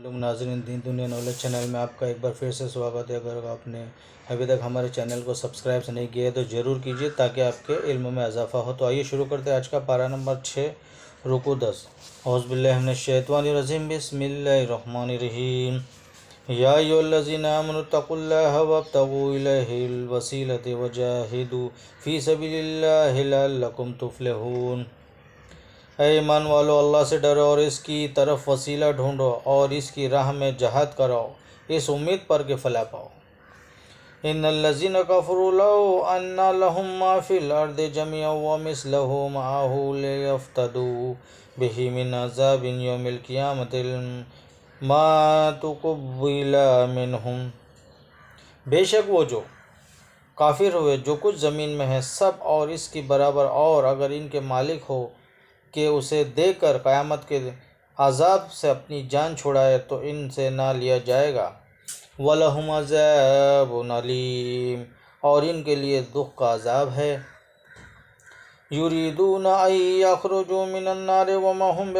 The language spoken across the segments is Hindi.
लोग नाजरन दीन दुनिया नॉलेज चैनल में आपका एक बार फिर से स्वागत है अगर आपने अभी तक हमारे चैनल को सब्सक्राइब नहीं किया है तो ज़रूर कीजिए ताकि आपके इल्म में इजाफा हो तो आइए शुरू करते हैं आज का पारा नंबर छः रुकू दस हौसबिल्ल शैतवान रजीम बसमिल्लर याजीनातवसीलत वजाहिदू फ़ी है ईमान वालो अल्लाह से डरो और इसकी तरफ वसीला ढूंढो और इसकी राह में जहाद कराओ इस उम्मीद पर के फला पाओ इन लजीन कफरुलो अन्ना माफिल अर्द जमी मिन बेशक वो जो काफिर हुए जो कुछ ज़मीन में है सब और इसकी बराबर और अगर इनके मालिक हो के उसे देकर क़यामत के अजाब से अपनी जान छुड़ाए तो इनसे ना लिया जाएगा वलहम नलीम और इनके लिए दुख का अजाब है यूरीदून अखरजू मिनन्नार वमहम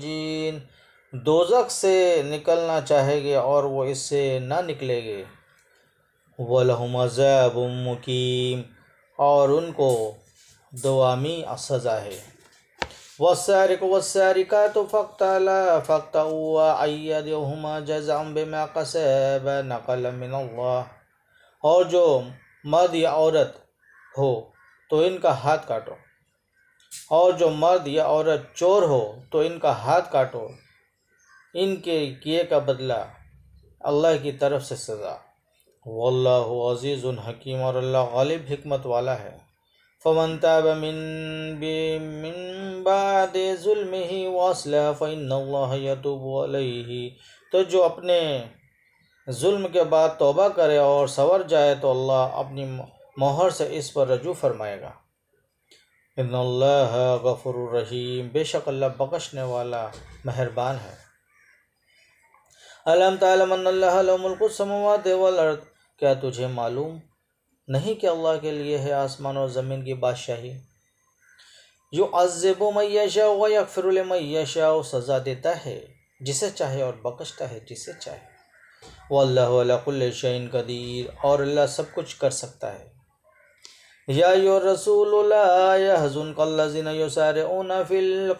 जीन दोजक से निकलना चाहेंगे और वो इससे ना निकलेंगे वलहम अजैब मुकीम और उनको दवामी सज़ा है والسارق والسارقات فاقتلا فاقتعوا أيديهما جزاء بما كسبا نقلا من الله और जो मर्द या औरत हो तो इनका हाथ काटो और जो मर्द या औरत चोर हो तो इनका हाथ काटो इनके किए का बदला अल्लाह की तरफ से सज़ा वल्लाह अजीज़ हकीम और अल्लाह गालिब हमत वाला है فمن تاب من من بعد ظلمه واصلح الله يتوب عليه तो जो अपने जुल्म के बाद तोबा करे और सवर जाए तो अल्लाह अपनी मोहर से इस पर रजू फरमाएगा इन्ल्ला गफुर रहीम बेशक अल्लाह बख्शने वाला मेहरबान है अलम तलमल्लामकुसमवा क्या तुझे मालूम नहीं कि अल्लाह के लिए है आसमान और ज़मीन की बादशाही जो अजब मैशा या फिर मैशा सज़ा देता है जिसे चाहे और बकशता है जिसे चाहे वल्ल शैन कदीर और अल्लाह सब कुछ कर सकता है या यो रसूल हजन कल्लिन यो सारे ओना फिल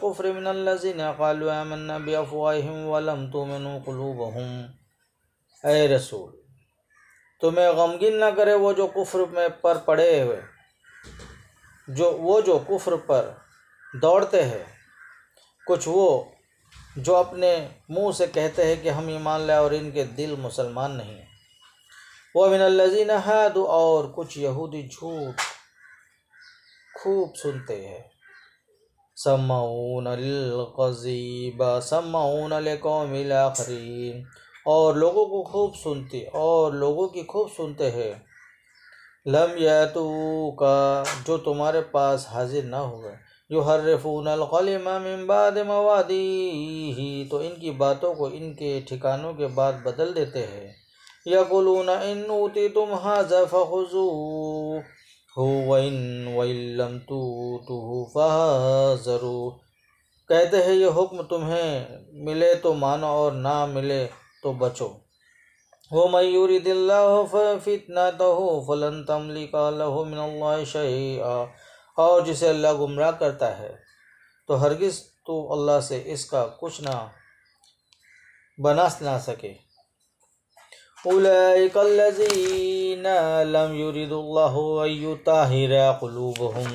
ए रसूल तुम्हें तो गमगिन ना करे वो जो कुफ्र में पर पड़े हुए जो वो जो कुफ्र पर दौड़ते हैं कुछ वो जो अपने मुंह से कहते हैं कि हम ईमान लाए और इनके दिल मुसलमान नहीं वो वह मिनल्लिन हद और कुछ यहूदी झूठ खूब सुनते हैं समऊन अलगजीबा समऊन कौमिल आखरीन और लोगों को खूब सुनते और लोगों की खूब सुनते हैं लम यातू का जो तुम्हारे पास हाजिर ना हुए जो हर्रफून अलमाबाद मवादी ही तो इनकी बातों को इनके ठिकानों के बाद बदल देते हैं या यकुलून इन ऊती तुम हाजा फ़ुजू हो वन वम तू तू फ़रू कहते हैं ये हुक्म तुम्हें मिले तो मानो और ना मिले तो बचो हो मयूरी दिल्ला फितना तो हो फलन तमलिका लहो मिन शही और जिसे अल्लाह गुमराह करता है तो हरगिज़ तो अल्लाह से इसका कुछ ना बना ना सके أولئك قلوبهم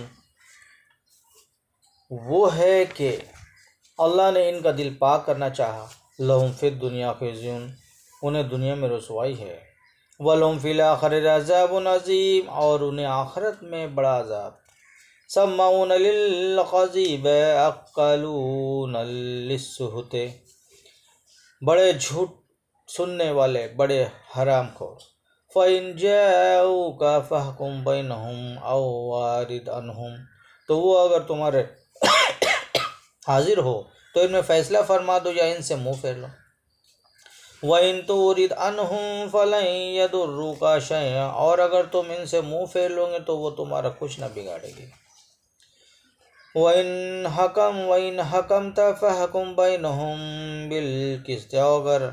वो है कि अल्लाह ने इनका दिल पाक करना चाहा लहम फिर दुनिया जून उन्हें दुनिया में रसवाई है व वलहम फिल आखर अजाब नज़ीम और उन्हें आखरत में बड़ा अजाब सम्माउन लजीब बड़े झूठ सुनने वाले बड़े हराम को फ़ैन जाऊ का फ़हकुम बैन हम अनहुम तो वो अगर तुम्हारे हाजिर हो तो इनमें फैसला फरमा दो या इनसे मुँह फेर लो वन अन हूँ फल यदुर्रू का शय और अगर तुम इनसे मुँह फेर लोगे तो वो तुम्हारा कुछ ना बिगाड़ेगी वइन हकम वइन हकम तकुम बिन हम बिल किस्त अगर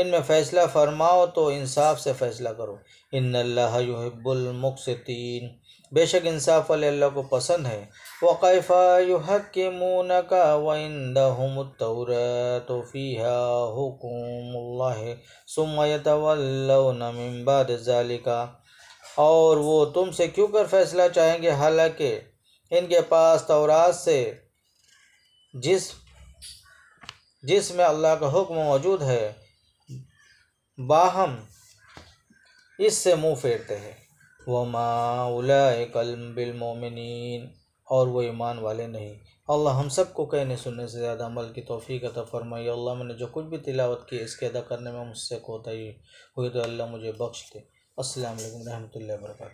इनमें फ़ैसला फरमाओ तो इंसाफ से फ़ैसला करो इन अल्लाह युहिब्बुल मुकसतीन बेशक इंसाफ वाले अल्लाह को पसंद है वक़ैफ़ा युहक के मुन का वंदमतर तोफ़ीहा हुकुमतवल्लबाद जालिका और वो तुमसे क्यों कर फैसला चाहेंगे हालांकि इनके पास तौरात से जिस जिस में अल्लाह का हुक्म मौजूद है बाहम इससे मुंह फेरते हैं वमाउलबिलमिन और वो ईमान वाले नहीं अल्लाह हम सब को कहने सुनने से ज़्यादा अमल की तोफ़ी तो फ़रमाई अल्लाह मैंने जो कुछ भी तिलावत की इसके अदा करने में मुझसे कोताही हुई तो अल्लाह मुझे बख्श दे असल वरहमल वर्का